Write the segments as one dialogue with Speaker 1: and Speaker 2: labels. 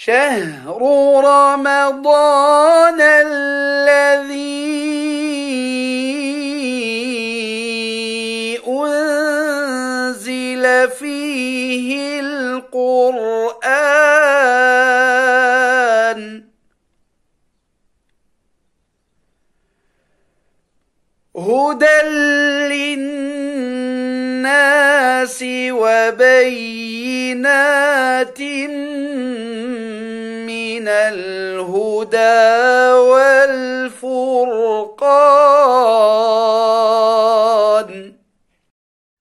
Speaker 1: شهر رمضان الذي أنزل فيه القرآن هدى للناس وبينات الهدى والفرقان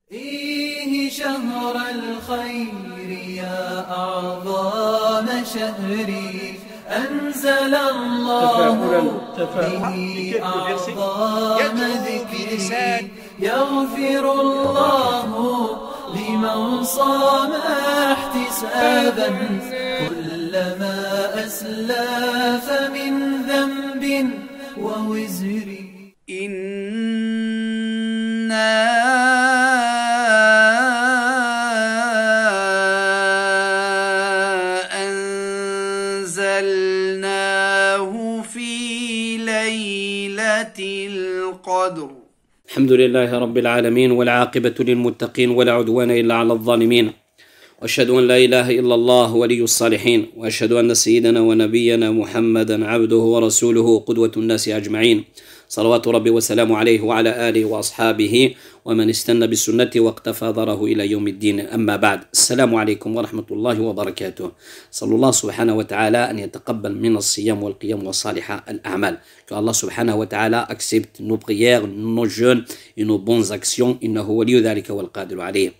Speaker 1: فيه شهر الخير يا أعظم شهري أنزل الله به أعظم ذكري يغفر الله لمن صام احتسابا أسلاف من ذنب ووزر إِنَّا أنزلناه في ليلة القدر الحمد لله رب العالمين والعاقبة للمتقين ولا عدوان إلا على الظالمين واشهد ان لا اله الا الله ولي الصالحين واشهد ان سيدنا ونبينا محمدا عبده ورسوله قدوه الناس اجمعين صلوات ربي وسلام عليه وعلى اله واصحابه ومن استنى بسنته واقتفى ضره الى يوم الدين اما بعد السلام عليكم ورحمه الله وبركاته صلى الله سبحانه وتعالى ان يتقبل من الصيام والقيام وصالح الاعمال que سبحانه وتعالى أكسبت ta'ala accepte nos prières, nos jeûnes et nos bonnes actions. إنه ولي ذلك والقادر عليه.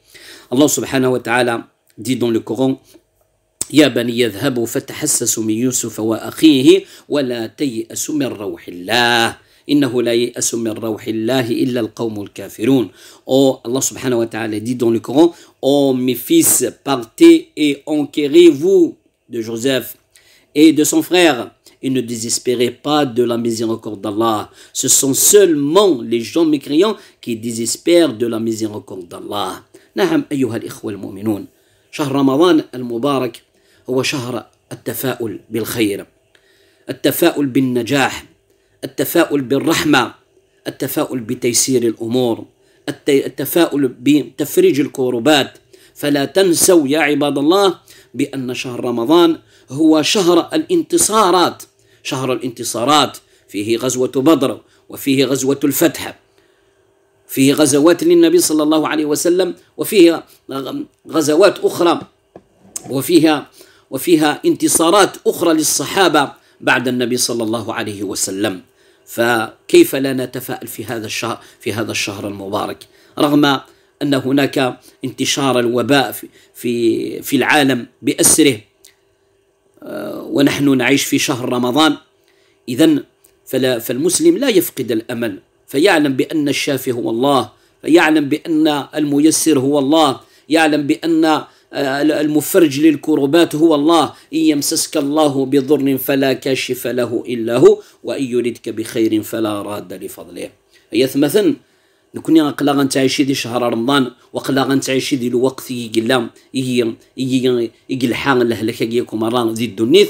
Speaker 1: الله سبحانه وتعالى dit dans le Coran Ya bani yadhhabu fatahassasu min Yusuf wa akhihi wa la tayyasu min rawhillah. إنه لا يأس من روح الله إلا القوم الكافرون Oh, Allah subhanahu wa ta'ala dit dans le Coran, Oh mes fils, partez et enquérez-vous de Joseph et de son frère, et ne désespérez pas de la miséricorde d'Allah. Ce sont seulement les gens mécréants qui désespèrent de la miséricorde d'Allah. نعم أيها الإخوة المؤمنون شهر رمضان المبارك هو شهر التفاؤل بالخير التفاؤل بالنجاح التفاؤل بالرحمه التفاؤل بتيسير الامور التفاؤل بتفريج الكوربات فلا تنسوا يا عباد الله بان شهر رمضان هو شهر الانتصارات شهر الانتصارات فيه غزوه بدر وفيه غزوه الفتح فيه غزوات للنبي صلى الله عليه وسلم وفيه غزوات أخرى وفيها وفيها انتصارات أخرى للصحابة بعد النبي صلى الله عليه وسلم فكيف لا نتفائل في هذا الشهر في هذا الشهر المبارك رغم أن هناك انتشار الوباء في في, في العالم بأسره آه، ونحن نعيش في شهر رمضان إذا فلا فالمسلم لا يفقد الأمل فيعلم بأن الشافي هو الله فيعلم بأن الميسر هو الله يعلم بأن آه، المفرج للكربات هو الله إن يمسسك الله بضر فلا كاشف له إلا هو وإن يردك بخير فلا راد لفضله هي ثمثن نكوني قلا غنتعيشي دي شهر رمضان وقلا غنتعيشي دي الوقت يقلا يقلحان الهلكة يكون مران دي الدنيث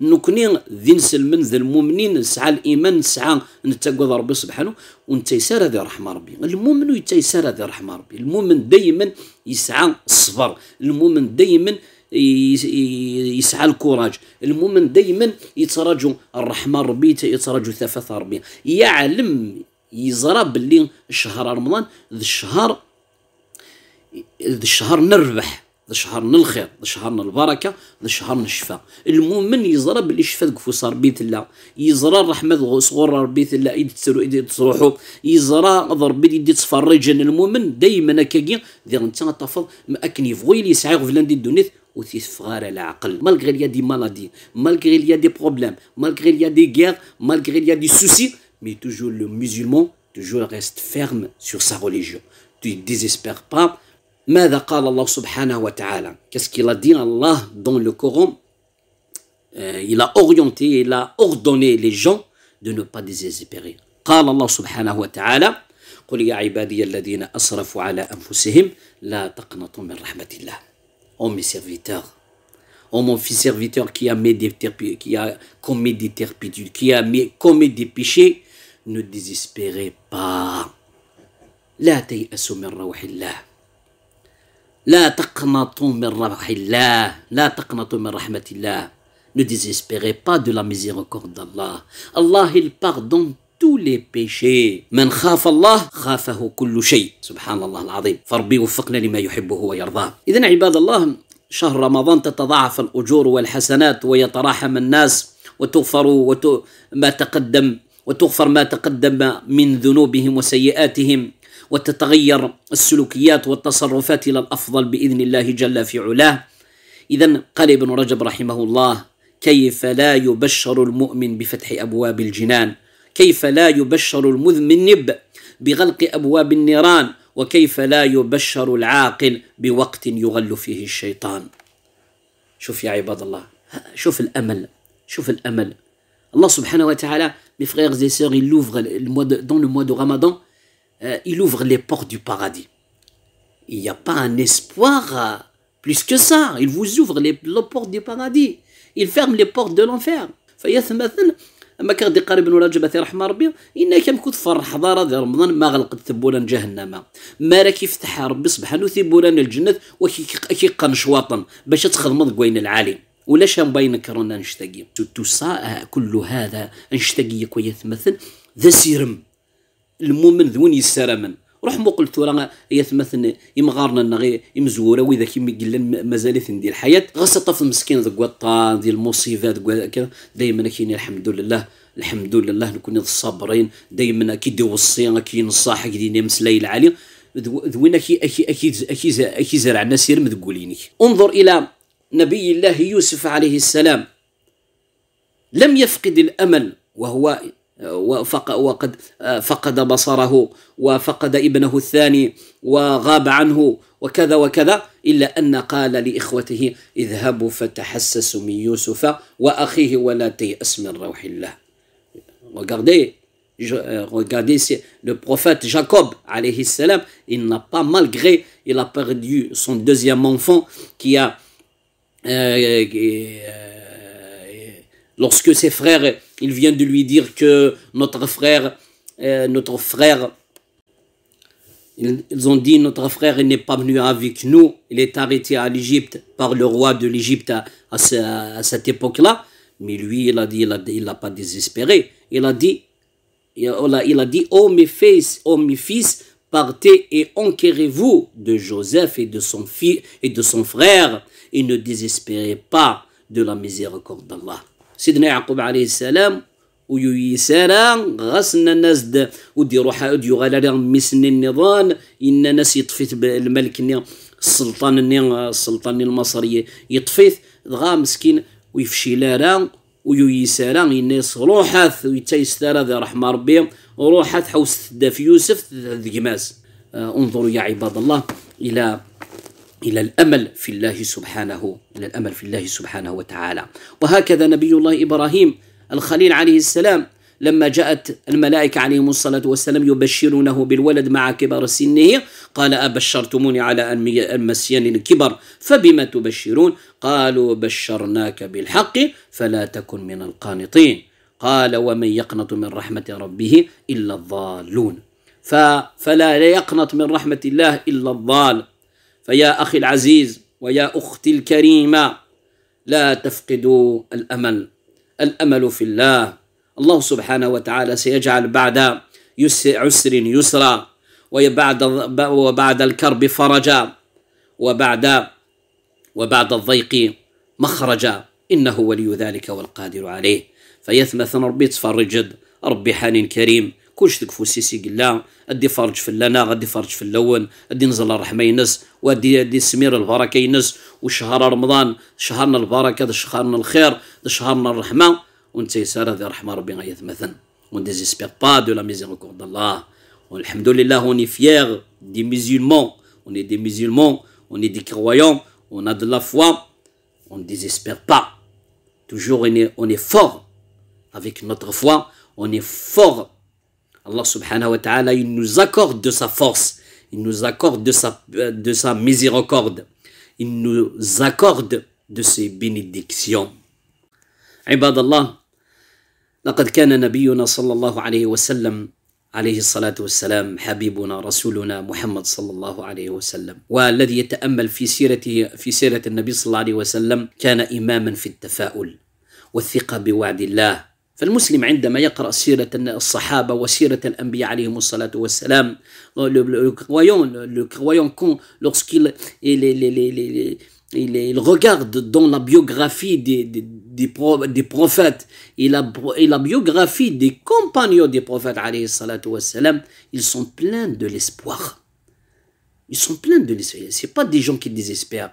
Speaker 1: نكني ذين سلمن ذا المؤمنين نسعى الايمان نسعى نتقوض ربي سبحانه ونتيسر هذه رحمه ربي المؤمن يتيسر هذه رحمه ربي المؤمن دائما يسعى الصبر المؤمن دائما يسعى الكوراج المؤمن دائما يتراجع الرحمه ربي يتراجع ثفاث ربي يعلم يزرى باللي شهر رمضان ذا الشهر ذا الشهر نربح شهرنا الخير شهرنا البركه شهرنا الشفاء المؤمن يزرى باللي شفاء كفوس ربي تلا يزرى الرحمه صغور ربي تلا يد تسرو يد تروحو يزرى ربي يد تفرج المؤمن دائما كاكي دير انت تفض اكن يفغي لي يسعى غفلان دي الدنيا وتيسفغار على العقل مالغري ليا دي مالادي مالغري ليا دي بروبليم مالغري ليا دي غير مالغري ليا دي سوسي مي توجور لو مسلمون توجور ريست فيرم سور سا ريليجيون تي ديزيسبير با ماذا قال الله سبحانه وتعالى Qu'est-ce qu'il a dit Allah dans le Coran euh, Il a orienté, il a ordonné les gens de ne pas désespérer. قال الله سبحانه وتعالى قل يا عبادي الذين أسرفوا على أنفسهم لا تقنطوا من رحمة الله. Oh mes serviteurs, oh mon fils serviteur qui a, mis des qui a commis des turpitudes, qui a mis, commis des péchés, ne désespérez pas. لا تيأسوا من روح الله لا تقنطوا من رحمة الله لا تقنطوا من رحمة الله Ne désespérez pas de la miséricorde d'Allah. Allah, il pardonne tous les péchés. من خاف الله خافه كل شيء سبحان الله العظيم فربي يوفقنا لما يحبه ويرضاه إذا عباد الله شهر رمضان تتضاعف الأجور والحسنات ويتراحم الناس وتغفر وت... ما تقدم وتغفر ما تقدم من ذنوبهم وسيئاتهم وتتغير السلوكيات والتصرفات الى الافضل باذن الله جل في علاه اذا قال ابن رجب رحمه الله كيف لا يبشر المؤمن بفتح ابواب الجنان كيف لا يبشر المذنب بغلق ابواب النيران وكيف لا يبشر العاقل بوقت يغل فيه الشيطان شوف يا عباد الله شوف الامل شوف الامل الله سبحانه وتعالى mes frères et sœurs, il ouvre le mois dans le mois de Ramadan euh, il ouvre les portes du paradis. Il n'y a pas un espoir euh, plus que ça. Il vous ouvre les, les, portes du paradis. Il ferme les portes de l'enfer. اما كغدي قريب ولا جبت رحمه ربي انا كنكون تفرح حضاره ديال رمضان ما غلقت ثبولا جهنم ما راك كيفتح ربي سبحانه ثبولا الجنه وكيقن شواطن باش تخدم كوين العالي ولاش مبينك رانا نشتاقي تو سا آه، كل هذا نشتاقي كويس مثل ذا سيرم المؤمن ذون يسرمن روح مقل تورا يثمثن يمغارنا غير يمزورا واذا كي قلنا مازال ندير الحياه غاس طاف المسكين ذوك الطان ديال المصيبات دائما كاين الحمد لله الحمد لله نكون الصابرين دائما كي وصي كي ينصح كي دينا مسلاي العالي ذوين اكي اكي اكي اكي اكي زرعنا سير مذقولينك انظر الى نبي الله يوسف عليه السلام لم يفقد الامل وهو وقد فقد بصره وفقد ابنه الثاني وغاب عنه وكذا وكذا إلا أن قال لإخوته اذهبوا فتحسسوا من يوسف وأخيه ولا تيأس من روح الله regardez regardez le prophète Jacob عليه السلام il n'a pas malgré il a perdu son deuxième enfant qui a euh, euh Lorsque ses frères, il vient de lui dire que notre frère, euh, notre frère, ils, ont dit notre frère n'est pas venu avec nous, il est arrêté à l'Égypte par le roi de l'Égypte à, cette époque-là. Mais lui, il a dit, il n'a pas désespéré. Il a dit, il a, il a dit, oh mes fils, oh mes fils, partez et enquérez-vous de Joseph et de son fils et de son frère, et ne désespérez pas de la miséricorde d'Allah. سيدنا يعقوب عليه السلام ويسالا غسنا نزد ودي روحا ودي غالا ميسن النظام إن ناس يطفيت الملك السلطان السلطان المصري يطفيت غا مسكين ويفشي لارا ويسالا الناس روحات ويتيستارا ذا رحمة ربي وروحات حوست في يوسف ذا جماس آه، انظروا يا عباد الله إلى إلى الأمل في الله سبحانه إلى الأمل في الله سبحانه وتعالى وهكذا نبي الله إبراهيم الخليل عليه السلام لما جاءت الملائكة عليهم الصلاة والسلام يبشرونه بالولد مع كبر سنه قال أبشرتموني على أن مسيني الكبر فبما تبشرون قالوا بشرناك بالحق فلا تكن من القانطين قال ومن يقنط من رحمة ربه إلا الضالون فلا يقنط من رحمة الله إلا الضال فيا أخي العزيز ويا أختي الكريمة لا تفقدوا الأمل الأمل في الله الله سبحانه وتعالى سيجعل بعد عسر يسرا وبعد وبعد الكرب فرجا وبعد وبعد الضيق مخرجا إنه ولي ذلك والقادر عليه فيثمث ربي تفرجد ربي حنين كريم كلش تقفو سيسي قال لا ادي فرج في اللنا غادي فرج في الاول ادي نزل الرحمه ينس وادي ادي سمير البركه ينس وشهر رمضان شهرنا البركه هذا شهرنا الخير هذا شهرنا الرحمه وانت يسار هذه الرحمه ربي غيثمثن ونديزيسبيغ با دو لا ميزيغوكور د الله والحمد لله وني فيير دي ميزيلمون وني دي ميزيلمون وني دي كرويون ونا دو لا فوا ونديزيسبيغ با توجور وني فور افيك نوتر فوا وني فور Allah subhanahu wa ta'ala, il nous accorde de sa force, il nous accorde de sa, de sa miséricorde, il nous accorde de ses bénédictions. عباد الله لقد كان نبينا صلى الله عليه وسلم عليه الصلاة والسلام حبيبنا رسولنا محمد صلى الله عليه وسلم والذي يتأمل في سيرته في سيرة النبي صلى الله عليه وسلم كان إماما في التفاؤل والثقة بوعد الله le croyant lorsqu'il il, regarde dans la biographie des, des, prophètes et la, biographie des compagnons des prophètes ils sont pleins de l'espoir ils sont pleins de l'espoir c'est pas des gens qui désespèrent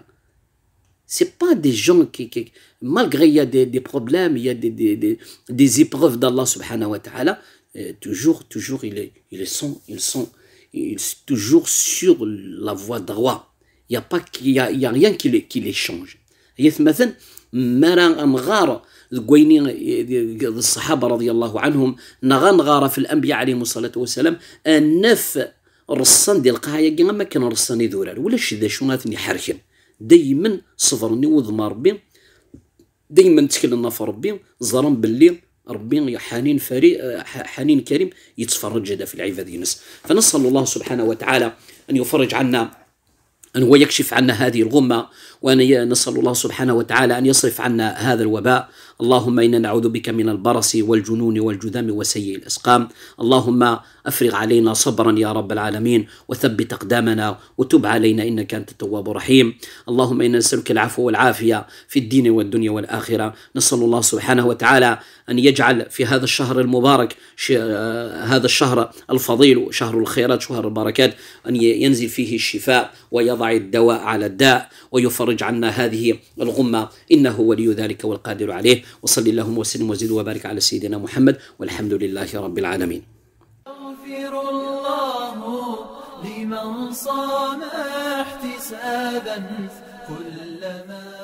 Speaker 1: C'est pas des gens qui, qui malgré il y a des, des, problèmes, il y a des, des, des des épreuves d'Allah subhanahu wa ta'ala, euh, toujours, toujours, ils, ils sont, ils sont, ils sont toujours sur la voie droite. Il n'y a, pas, il y a, il y a rien qui les, qui les change. مثلا ما راه مغار الصحابه رضي الله عنهم نغنغار في الانبياء عليهم الصلاه والسلام النف الرصان ديال القهايه كي ما كان رصان يدورال ولا شدا شو غاتني حركن دايما صبرني وذما ربي دايما تكلنا في ربي زرم باللي ربي حنين فريق حنين كريم يتفرج هذا في العباد ينس فنسال الله سبحانه وتعالى ان يفرج عنا ان هو يكشف عنا هذه الغمه نسأل الله سبحانه وتعالى أن يصرف عنا هذا الوباء اللهم إنا نعوذ بك من البرص والجنون والجذام وسيء الأسقام اللهم أفرغ علينا صبرا يا رب العالمين وثبت أقدامنا وتب علينا إنك أنت التواب الرحيم اللهم إنا نسألك العفو والعافية في الدين والدنيا والآخرة نسأل الله سبحانه وتعالى أن يجعل في هذا الشهر المبارك آه، هذا الشهر الفضيل شهر الخيرات شهر البركات أن ينزل فيه الشفاء ويضع الدواء على الداء ويفرج فرج عنا هذه الغمة إنه ولي ذلك والقادر عليه وصلي اللهم وسلم وزيد وبارك على سيدنا محمد والحمد لله رب العالمين يغفر الله لمن صام احتسابا كلما